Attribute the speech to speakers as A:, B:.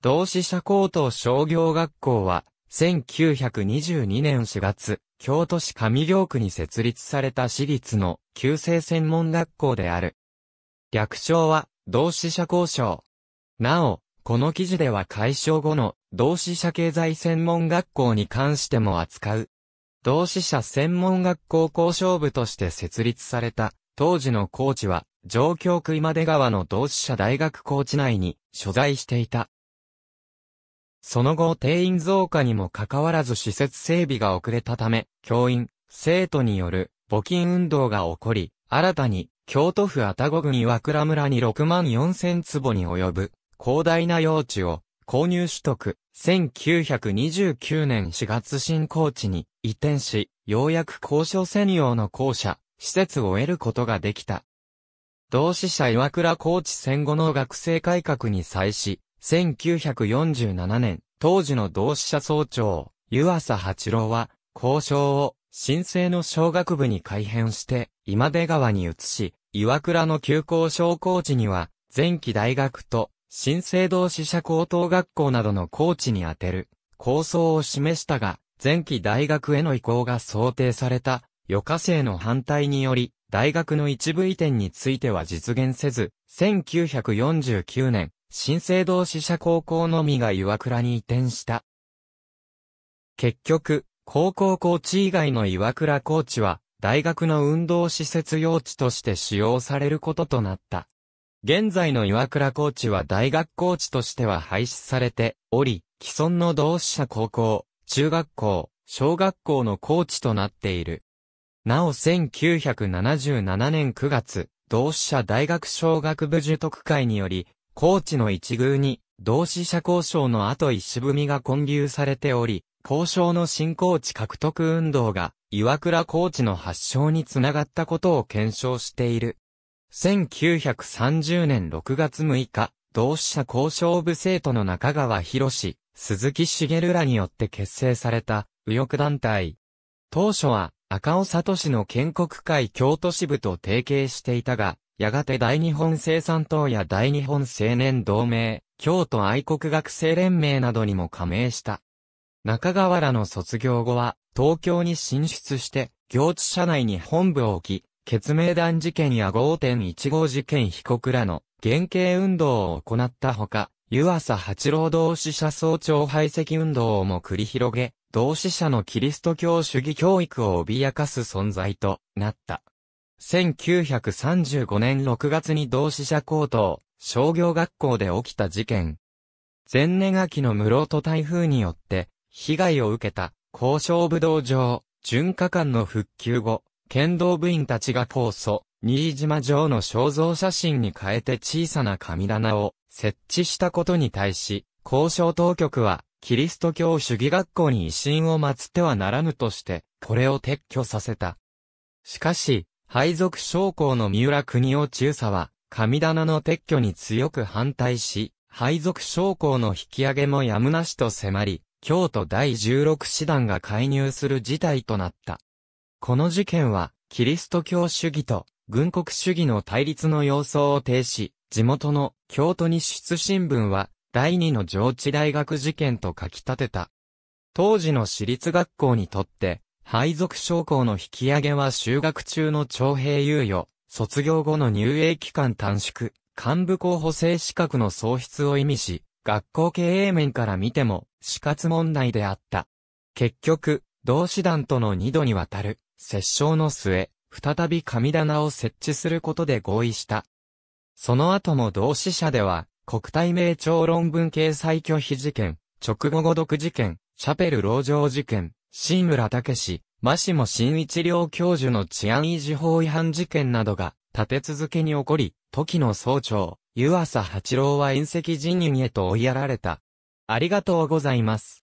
A: 同志社高等商業学校は、1922年4月、京都市上京区に設立された私立の旧制専門学校である。略称は、同志社交渉。なお、この記事では解消後の同志社経済専門学校に関しても扱う。同志社専門学校交渉部として設立された、当時のコーチは、上京区今出川の同志社大学コーチ内に所在していた。その後定員増加にもかかわらず施設整備が遅れたため、教員、生徒による募金運動が起こり、新たに京都府愛宕郡岩倉村に6万4千坪に及ぶ広大な用地を購入取得、1929年4月新高地に移転し、ようやく交渉専用の校舎、施設を得ることができた。同志社岩倉高知戦後の学生改革に際し、1947年、当時の同志社総長、湯浅八郎は、交渉を、新生の小学部に改編して、今出川に移し、岩倉の旧校商工地には、前期大学と、新生同志社高等学校などの高地に当てる、構想を示したが、前期大学への移行が想定された、余科生の反対により、大学の一部移転については実現せず、1949年、新生堂支社高校のみが岩倉に移転した。結局、高校コーチ以外の岩倉コーチは、大学の運動施設用地として使用されることとなった。現在の岩倉コーチは大学コーチとしては廃止されており、既存の同志社高校、中学校、小学校のコーチとなっている。なお1977年9月、同志社大学小学部受得会により、高知の一宮に、同志社交渉の後石踏みが混流されており、交渉の新高地獲得運動が、岩倉高知の発祥につながったことを検証している。1930年6月6日、同志社交渉部生徒の中川博士、鈴木茂らによって結成された、右翼団体。当初は、赤尾里市の建国会京都支部と提携していたが、やがて大日本生産党や大日本青年同盟、京都愛国学生連盟などにも加盟した。中川原の卒業後は、東京に進出して、行地社内に本部を置き、決命団事件や5.15事件被告らの原型運動を行ったほか、湯浅八郎同志社総長排斥運動をも繰り広げ、同志社のキリスト教主義教育を脅かす存在となった。1935年6月に同志社高等商業学校で起きた事件。前年秋の室戸台風によって被害を受けた交渉武道場、巡火館の復旧後、剣道部員たちが高祖、新島城の肖像写真に変えて小さな神棚を設置したことに対し、交渉当局は、キリスト教主義学校に威信を祀ってはならぬとして、これを撤去させた。しかし、配属将校の三浦国夫中佐は、神棚の撤去に強く反対し、配属将校の引き上げもやむなしと迫り、京都第16師団が介入する事態となった。この事件は、キリスト教主義と軍国主義の対立の様相を呈し、地元の京都日出新聞は、第二の上智大学事件と書き立てた。当時の私立学校にとって、配属将校の引き上げは修学中の徴兵猶予、卒業後の入営期間短縮、幹部候補生資格の喪失を意味し、学校経営面から見ても死活問題であった。結局、同志団との二度にわたる折衝の末、再び神棚を設置することで合意した。その後も同志社では、国体名長論文掲載拒否事件、直後後読事件、シャペル籠城事件、新村武史、真下新一良教授の治安維持法違反事件などが立て続けに起こり、時の総長、湯浅八郎は隕石人員へと追いやられた。ありがとうございます。